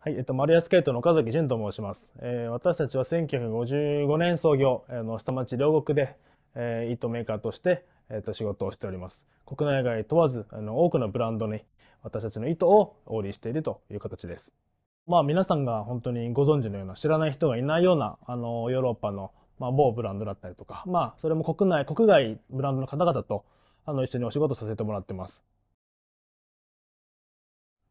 はい、えっと、丸安ートの岡崎潤と申します。えー、私たちは1955年創業、あ、えー、の下町両国で、えー、糸メーカーとして、えー、と仕事をしております。国内外問わず、あの多くのブランドに私たちの糸をおりしているという形です。まあ、皆さんが本当にご存知のような、知らない人がいないような、あの、ヨーロッパの、まあ、某ブランドだったりとか、まあ、それも国内、国外ブランドの方々と、あの、一緒にお仕事させてもらってます。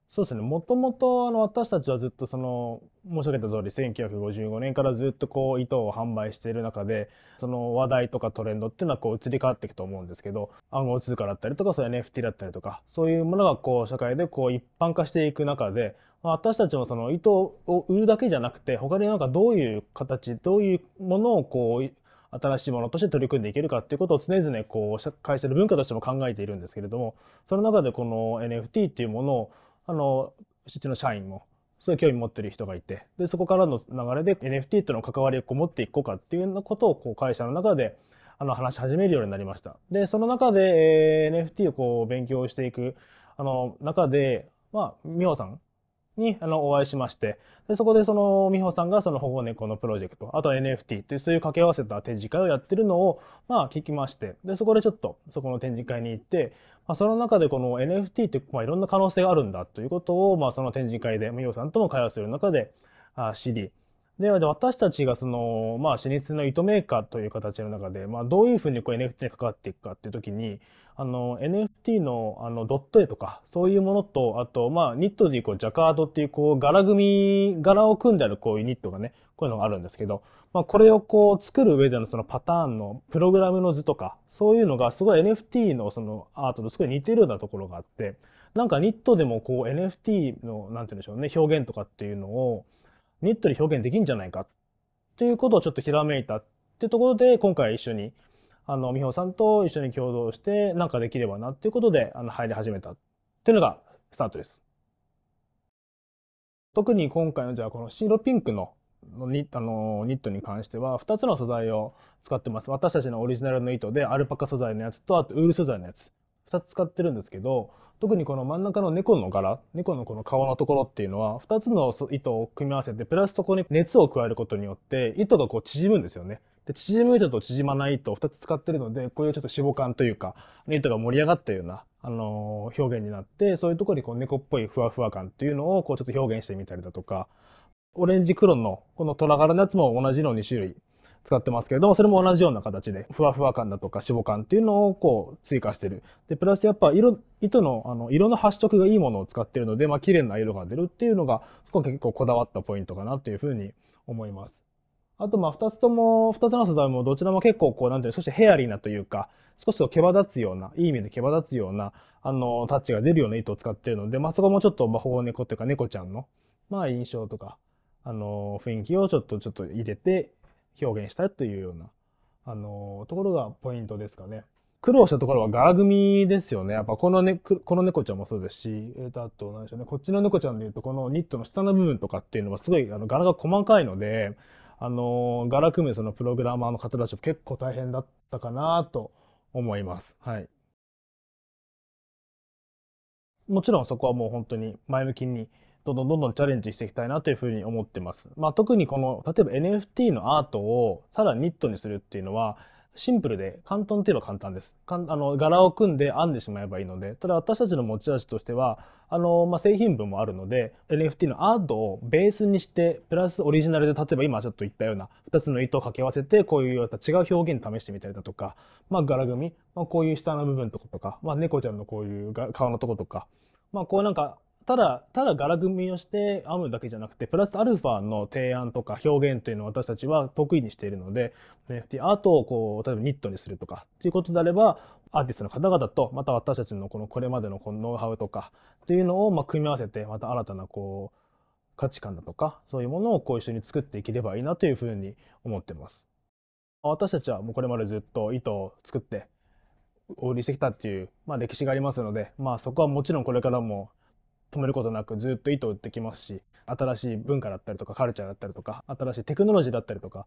そうですね。もともと、あの、私たちはずっとその、申し上げた通り、1955年からずっとこう、糸を販売している中で、その話題とかトレンドっていうのはこう、移り変わっていくと思うんですけど、暗号通貨だったりとか、そういう NFT だったりとか、そういうものがこう、社会でこう、一般化していく中で、私たちもその、糸を売るだけじゃなくて、他になんかどういう形、どういうものをこう、新しいものとして取り組んでいけるかっていうことを常々こう、会社の文化としても考えているんですけれども、その中でこの NFT っていうものを、あの、うちの社員も、そういう興味持ってる人がいて、で、そこからの流れで NFT との関わりをこう持っていこうかっていうようなことを、こう、会社の中で、あの、話し始めるようになりました。で、その中で、えー、NFT をこう、勉強していく、あの、中で、まあ、みほさんにあのお会いしまして、でそこでその美穂さんがその保護猫のプロジェクト、あと NFT というそういう掛け合わせた展示会をやってるのをまあ聞きまして、でそこでちょっとそこの展示会に行って、まあ、その中でこの NFT ってまあいろんな可能性があるんだということをまあその展示会で美穂さんとも会話する中であ知り、で、私たちがその、まあ、老舗の糸メーカーという形の中で、まあ、どういうふうにこう NFT に関わっていくかっていうときに、あの、NFT の、あの、ドット絵とか、そういうものと、あと、まあ、ニットでいう、こう、ジャカードっていう、こう、柄組み、柄を組んである、こういうニットがね、こういうのがあるんですけど、まあ、これをこう、作る上でのそのパターンの、プログラムの図とか、そういうのが、すごい NFT のそのアートとすごい似てるようなところがあって、なんかニットでもこう、NFT の、なんて言うんでしょうね、表現とかっていうのを、ニットで表現できんじゃないかっていうことをちょっとひらめいたってところで今回一緒にあの美穂さんと一緒に共同してなんかできればなっていうことであの入り始めたっていうのがスタートです。特に今回のじゃあこの白ピンクのニあのニットに関しては2つの素材を使ってます私たちのオリジナルの糸でアルパカ素材のやつとあとウール素材のやつ2つ使ってるんですけど特にこの真ん中の猫の柄猫のこの顔のところっていうのは2つの糸を組み合わせてプラスそこに熱を加えることによって糸がこう縮むんですよね。で縮む糸と縮まない糸を2つ使ってるのでこういうちょっと脂肪感というか糸が盛り上がったような、あのー、表現になってそういうところにこう猫っぽいふわふわ感っていうのをこうちょっと表現してみたりだとかオレンジ黒のこの虎柄のやつも同じの2種類使ってますけれども、それも同じような形で、ふわふわ感だとか脂肪感っていうのをこう追加してる。で、プラスやっぱ色、糸のあの色の発色がいいものを使ってるので、まあ綺麗な色が出るっていうのが、こ結構こだわったポイントかなというふうに思います。あとまあ2つとも、2つの素材もどちらも結構こう、なんていうそしてヘアリーなというか、少し毛羽立つような、いい意味で毛羽立つような、あの、タッチが出るような糸を使ってるので、まあそこもちょっと、まあ、保護猫ていうか猫ちゃんの、まあ印象とか、あの、雰囲気をちょっと、ちょっと入れて表現したいというような、あのところがポイントですかね。苦労したところは柄組ですよね。やっぱこの,、ね、この猫ちゃんもそうですし、えー、とあと何でしょうね、こっちの猫ちゃんでいうと、このニットの下の部分とかっていうのはすごいあの柄が細かいので、あの柄組むそのプログラマーの方たちも結構大変だったかなと思います。はい。もちろんそこはもう本当に前向きにどんどんどんどんチャレンジしていきたいなというふうに思ってます。まあ、特にこの、例えば NFT のアートをさらにニットにするっていうのは、シンプルで簡単といえば簡単です。かんあの柄を組んで編んでしまえばいいので、ただ私たちの持ち味としては、あのまあ、製品部もあるので、NFT のアートをベースにして、プラスオリジナルで、例えば今ちょっと言ったような2つの糸を掛け合わせて、こういう違う表現試してみたりだとか、まあ、柄組み、まあ、こういう下の部分とかとか、まあ、猫ちゃんのこういう顔のとことか、まあ、こうなんかただ、ただ柄組みをして編むだけじゃなくて、プラスアルファの提案とか表現というのを私たちは得意にしているので、ね、アートをこう、例えばニットにするとか、っていうことであれば、アーティストの方々と、また私たちのこの、これまでのこのノウハウとか、というのを、ま組み合わせて、また新たなこう、価値観だとか、そういうものをこう一緒に作っていければいいなというふうに思ってます。私たちはもうこれまでずっと糸を作って、お売りしてきたっていう、まあ、歴史がありますので、まあ、そこはもちろんこれからも止めることなくずっと糸を打ってきますし新しい文化だったりとかカルチャーだったりとか新しいテクノロジーだったりとか、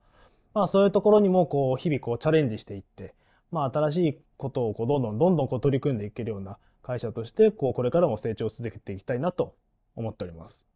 まあ、そういうところにもこう日々こうチャレンジしていって、まあ、新しいことをこうどんどんどんどんこう取り組んでいけるような会社としてこうこれからも成長を続けていきたいなと思っております。